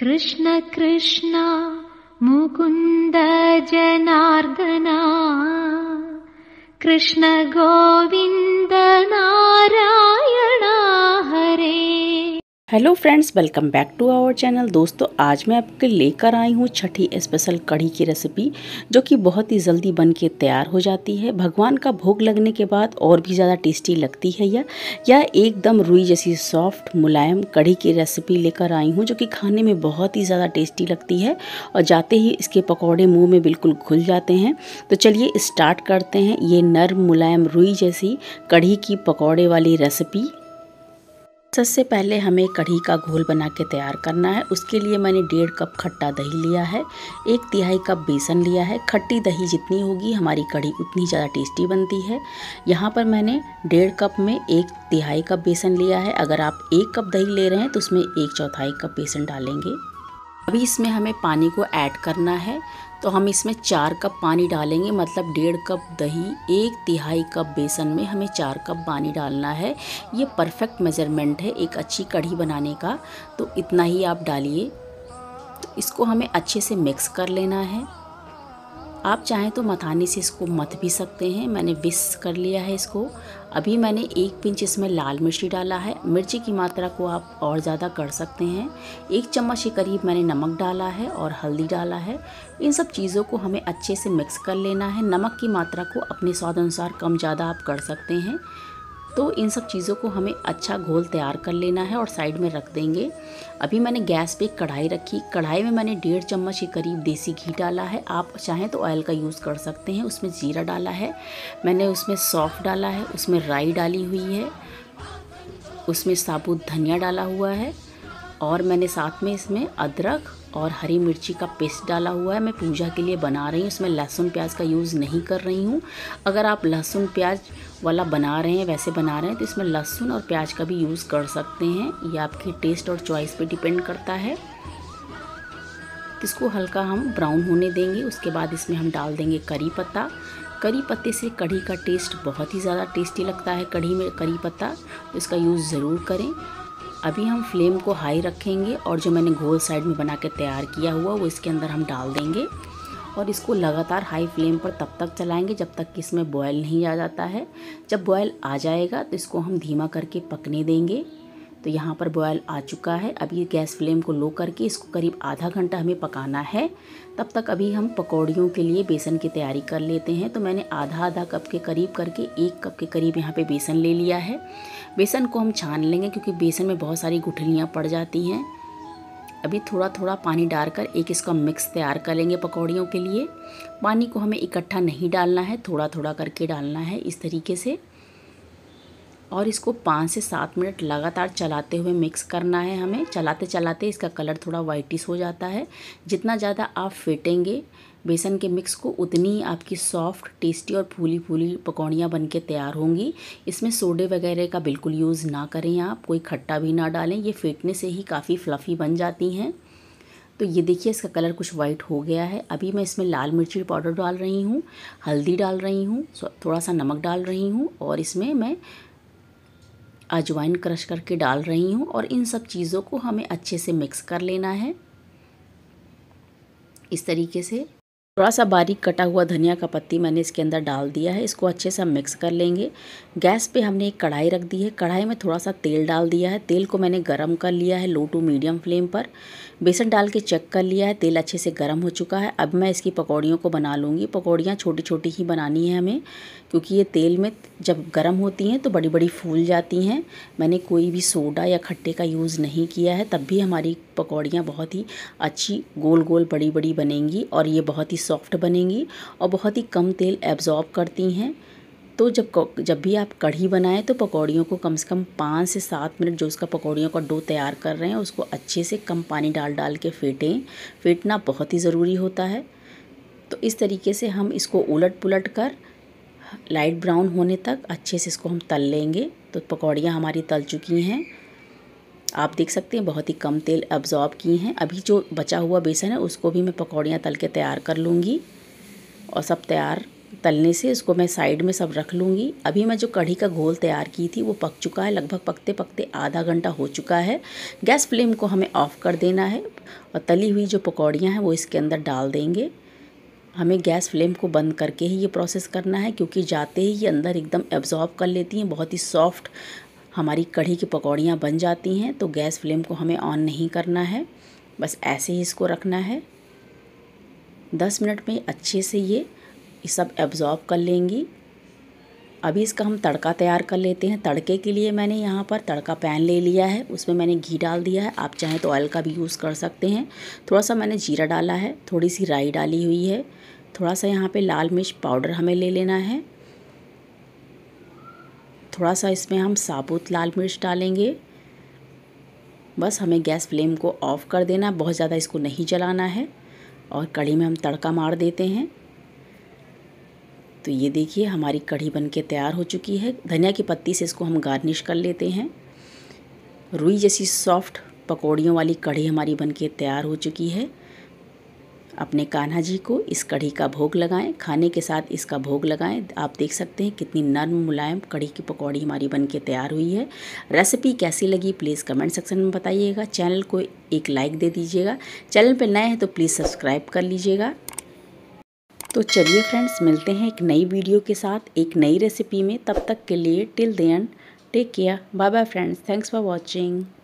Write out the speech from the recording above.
कृष्ण कृष्ण मुकुन्द जनार्दना कृष्ण नारा hello friends welcome back to our channel दोस्तों आज मैं आपके लेकर आई हूँ छठी स्पेशल कढ़ी की रेसिपी जो कि बहुत ही जल्दी बन के तैयार हो जाती है भगवान का भोग लगने के बाद और भी ज़्यादा टेस्टी लगती है यह या एकदम रुई जैसी सॉफ्ट मुलायम कढ़ी की रेसिपी लेकर आई हूँ जो कि खाने में बहुत ही ज़्यादा टेस्टी लगती है और जाते ही इसके पकौड़े मुँह में बिल्कुल घुल जाते हैं तो चलिए स्टार्ट करते हैं ये नर्म मुलायम रुई जैसी कढ़ी की पकौड़े वाली रेसिपी सबसे पहले हमें कढ़ी का घोल बना के तैयार करना है उसके लिए मैंने डेढ़ कप खट्टा दही लिया है एक तिहाई कप बेसन लिया है खट्टी दही जितनी होगी हमारी कढ़ी उतनी ज़्यादा टेस्टी बनती है यहाँ पर मैंने डेढ़ कप में एक तिहाई कप बेसन लिया है अगर आप एक कप दही ले रहे हैं तो उसमें एक चौथाई कप बेसन डालेंगे अभी इसमें हमें पानी को ऐड करना है तो हम इसमें चार कप पानी डालेंगे मतलब डेढ़ कप दही एक तिहाई कप बेसन में हमें चार कप पानी डालना है ये परफेक्ट मेज़रमेंट है एक अच्छी कढ़ी बनाने का तो इतना ही आप डालिए तो इसको हमें अच्छे से मिक्स कर लेना है आप चाहें तो मथानी से इसको मथ भी सकते हैं मैंने विस कर लिया है इसको अभी मैंने एक पिंच इसमें लाल मिर्ची डाला है मिर्ची की मात्रा को आप और ज़्यादा कर सकते हैं एक चम्मच के करीब मैंने नमक डाला है और हल्दी डाला है इन सब चीज़ों को हमें अच्छे से मिक्स कर लेना है नमक की मात्रा को अपने स्वाद अनुसार कम ज़्यादा आप कर सकते हैं तो इन सब चीज़ों को हमें अच्छा घोल तैयार कर लेना है और साइड में रख देंगे अभी मैंने गैस पे कढ़ाई रखी कढ़ाई में मैंने डेढ़ चम्मच के करीब देसी घी डाला है आप चाहें तो ऑयल का यूज़ कर सकते हैं उसमें जीरा डाला है मैंने उसमें सौफ डाला है उसमें राई डाली हुई है उसमें साबुत धनिया डाला हुआ है और मैंने साथ में इसमें अदरक और हरी मिर्ची का पेस्ट डाला हुआ है मैं पूजा के लिए बना रही हूँ इसमें लहसुन प्याज का यूज़ नहीं कर रही हूँ अगर आप लहसुन प्याज वाला बना रहे हैं वैसे बना रहे हैं तो इसमें लहसुन और प्याज का भी यूज़ कर सकते हैं ये आपकी टेस्ट और चॉइस पे डिपेंड करता है इसको हल्का हम ब्राउन होने देंगे उसके बाद इसमें हम डाल देंगे करी पत्ता करी पत्ते से कढ़ी का टेस्ट बहुत ही ज़्यादा टेस्टी लगता है कढ़ी में करी पत्ता तो इसका यूज़ ज़रूर करें अभी हम फ्लेम को हाई रखेंगे और जो मैंने घोल साइड में बना के तैयार किया हुआ वो इसके अंदर हम डाल देंगे और इसको लगातार हाई फ्लेम पर तब तक चलाएंगे जब तक कि इसमें बॉयल नहीं आ जाता है जब बॉयल आ जाएगा तो इसको हम धीमा करके पकने देंगे तो यहाँ पर बॉयल आ चुका है अभी गैस फ्लेम को लो करके इसको करीब आधा घंटा हमें पकाना है तब तक अभी हम पकौड़ियों के लिए बेसन की तैयारी कर लेते हैं तो मैंने आधा आधा कप के करीब करके एक कप के करीब यहाँ पे बेसन ले लिया है बेसन को हम छान लेंगे क्योंकि बेसन में बहुत सारी गुठलियाँ पड़ जाती हैं अभी थोड़ा थोड़ा पानी डालकर एक इसका मिक्स तैयार कर लेंगे पकौड़ियों के लिए पानी को हमें इकट्ठा नहीं डालना है थोड़ा थोड़ा करके डालना है इस तरीके से और इसको पाँच से सात मिनट लगातार चलाते हुए मिक्स करना है हमें चलाते चलाते इसका कलर थोड़ा वाइटिस हो जाता है जितना ज़्यादा आप फेटेंगे बेसन के मिक्स को उतनी ही आपकी सॉफ्ट टेस्टी और फूली फूली पकौड़ियाँ बन के तैयार होंगी इसमें सोडे वगैरह का बिल्कुल यूज़ ना करें आप कोई खट्टा भी ना डालें ये फेंटने से ही काफ़ी फ्लफ़ी बन जाती हैं तो ये देखिए इसका कलर कुछ वाइट हो गया है अभी मैं इसमें लाल मिर्ची पाउडर डाल रही हूँ हल्दी डाल रही हूँ थोड़ा सा नमक डाल रही हूँ और इसमें मैं अजवाइन क्रश करके डाल रही हूँ और इन सब चीज़ों को हमें अच्छे से मिक्स कर लेना है इस तरीके से थोड़ा सा बारीक कटा हुआ धनिया का पत्ती मैंने इसके अंदर डाल दिया है इसको अच्छे से हम मिक्स कर लेंगे गैस पे हमने एक कढ़ाई रख दी है कढ़ाई में थोड़ा सा तेल डाल दिया है तेल को मैंने गरम कर लिया है लो टू मीडियम फ्लेम पर बेसन डाल के चेक कर लिया है तेल अच्छे से गर्म हो चुका है अब मैं इसकी पकौड़ियों को बना लूँगी पकौड़ियाँ छोटी छोटी ही बनानी है हमें क्योंकि ये तेल में जब गर्म होती हैं तो बड़ी बड़ी फूल जाती हैं मैंने कोई भी सोडा या खट्टे का यूज़ नहीं किया है तब भी हमारी पकौड़ियाँ बहुत ही अच्छी गोल गोल बड़ी बड़ी बनेंगी और ये बहुत ही सॉफ्ट बनेंगी और बहुत ही कम तेल एब्ज़ॉर्ब करती हैं तो जब जब भी आप कढ़ी बनाएं तो पकौड़ियों को कम से कम पाँच से सात मिनट जो उसका पकौड़ियों का डो तैयार कर रहे हैं उसको अच्छे से कम पानी डाल डाल के फेंटें फेंटना बहुत ही ज़रूरी होता है तो इस तरीके से हम इसको उलट पुलट कर लाइट ब्राउन होने तक अच्छे से इसको हम तल लेंगे तो पकौड़ियाँ हमारी तल चुकी हैं आप देख सकते हैं बहुत ही कम तेल अब्जॉर्ब किए हैं अभी जो बचा हुआ बेसन है उसको भी मैं पकौड़ियाँ तल के तैयार कर लूँगी और सब तैयार तलने से इसको मैं साइड में सब रख लूँगी अभी मैं जो कढ़ी का घोल तैयार की थी वो पक चुका है लगभग पकते पकते आधा घंटा हो चुका है गैस फ्लेम को हमें ऑफ़ कर देना है और तली हुई जो पकौड़ियाँ हैं वो इसके अंदर डाल देंगे हमें गैस फ्लेम को बंद करके ही ये प्रोसेस करना है क्योंकि जाते ही ये अंदर एकदम एब्जॉर्ब कर लेती हैं बहुत ही सॉफ्ट हमारी कढ़ी की पकौड़ियाँ बन जाती हैं तो गैस फ्लेम को हमें ऑन नहीं करना है बस ऐसे ही इसको रखना है दस मिनट में अच्छे से ये सब एब्ज़ॉर्ब कर लेंगी अभी इसका हम तड़का तैयार कर लेते हैं तड़के के लिए मैंने यहाँ पर तड़का पैन ले लिया है उसमें मैंने घी डाल दिया है आप चाहें तो ऑयल का भी यूज़ कर सकते हैं थोड़ा सा मैंने जीरा डाला है थोड़ी सी राई डाली हुई है थोड़ा सा यहाँ पे लाल मिर्च पाउडर हमें ले लेना है थोड़ा सा इसमें हम साबुत लाल मिर्च डालेंगे बस हमें गैस फ्लेम को ऑफ़ कर देना बहुत ज़्यादा इसको नहीं जलाना है और कढ़ी में हम तड़का मार देते हैं तो ये देखिए हमारी कढ़ी बन के तैयार हो चुकी है धनिया की पत्ती से इसको हम गार्निश कर लेते हैं रुई जैसी सॉफ्ट पकौड़ियों वाली कढ़ी हमारी बन के तैयार हो चुकी है अपने कान्हा जी को इस कढ़ी का भोग लगाएं खाने के साथ इसका भोग लगाएं आप देख सकते हैं कितनी नरम मुलायम कढ़ी की पकौड़ी हमारी बन के तैयार हुई है रेसिपी कैसी लगी प्लीज़ कमेंट सेक्शन में बताइएगा चैनल को एक लाइक दे दीजिएगा चैनल पर नए हैं तो प्लीज़ सब्सक्राइब कर लीजिएगा तो चलिए फ्रेंड्स मिलते हैं एक नई वीडियो के साथ एक नई रेसिपी में तब तक के लिए till the end take care bye bye friends thanks for watching